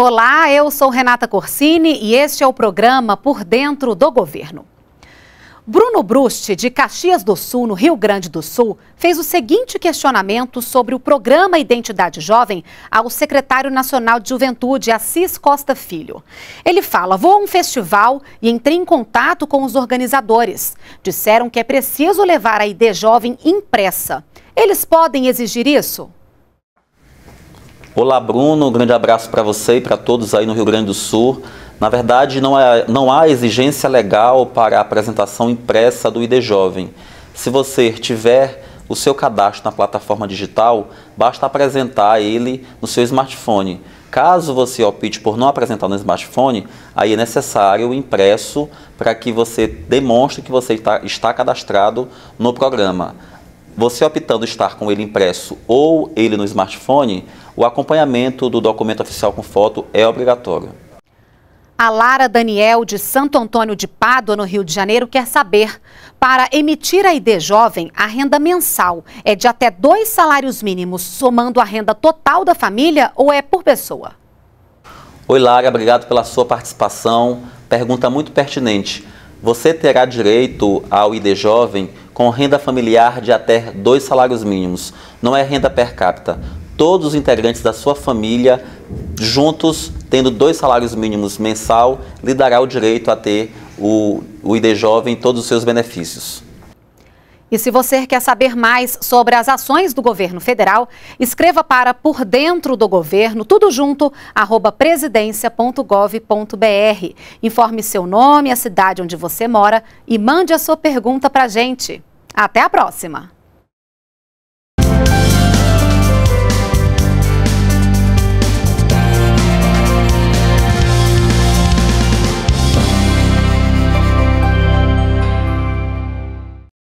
Olá, eu sou Renata Corsini e este é o programa Por Dentro do Governo. Bruno Bruste, de Caxias do Sul, no Rio Grande do Sul, fez o seguinte questionamento sobre o programa Identidade Jovem ao secretário nacional de Juventude, Assis Costa Filho. Ele fala: vou a um festival e entrei em contato com os organizadores. Disseram que é preciso levar a ID Jovem impressa. Eles podem exigir isso? Olá, Bruno. Um grande abraço para você e para todos aí no Rio Grande do Sul. Na verdade, não, é, não há exigência legal para a apresentação impressa do ID Jovem. Se você tiver o seu cadastro na plataforma digital, basta apresentar ele no seu smartphone. Caso você opte por não apresentar no smartphone, aí é necessário o impresso para que você demonstre que você está, está cadastrado no programa. Você optando estar com ele impresso ou ele no smartphone, o acompanhamento do documento oficial com foto é obrigatório. A Lara Daniel, de Santo Antônio de Pádua, no Rio de Janeiro, quer saber. Para emitir a ID jovem, a renda mensal é de até dois salários mínimos, somando a renda total da família ou é por pessoa? Oi, Lara, obrigado pela sua participação. Pergunta muito pertinente. Você terá direito ao ID jovem com renda familiar de até dois salários mínimos. Não é renda per capita. Todos os integrantes da sua família, juntos, tendo dois salários mínimos mensal, lhe dará o direito a ter o, o ID Jovem e todos os seus benefícios. E se você quer saber mais sobre as ações do governo federal, escreva para Por Dentro do Governo, tudo junto, arroba presidência.gov.br. Informe seu nome, a cidade onde você mora e mande a sua pergunta para a gente. Até a próxima!